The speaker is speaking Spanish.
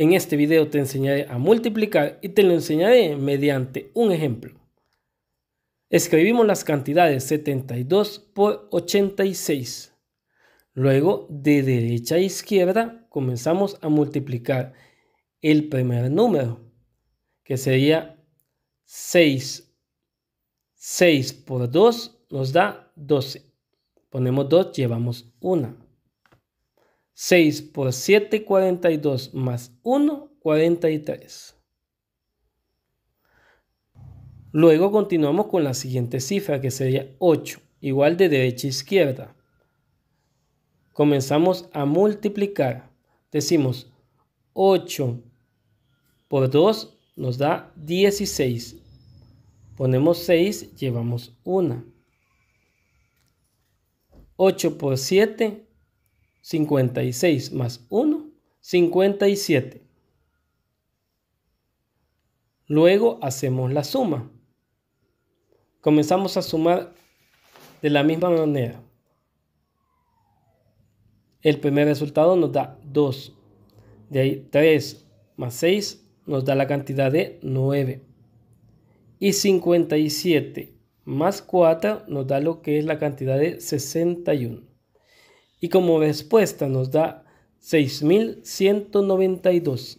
En este video te enseñaré a multiplicar y te lo enseñaré mediante un ejemplo. Escribimos las cantidades 72 por 86. Luego, de derecha a izquierda, comenzamos a multiplicar el primer número, que sería 6. 6 por 2 nos da 12. Ponemos 2, llevamos 1. 6 por 7, 42 más 1, 43. Luego continuamos con la siguiente cifra que sería 8, igual de derecha a izquierda. Comenzamos a multiplicar. Decimos 8 por 2 nos da 16. Ponemos 6, llevamos 1. 8 por 7, 56 más 1, 57. Luego hacemos la suma. Comenzamos a sumar de la misma manera. El primer resultado nos da 2. De ahí 3 más 6 nos da la cantidad de 9. Y 57 más 4 nos da lo que es la cantidad de 61 y como respuesta nos da 6192.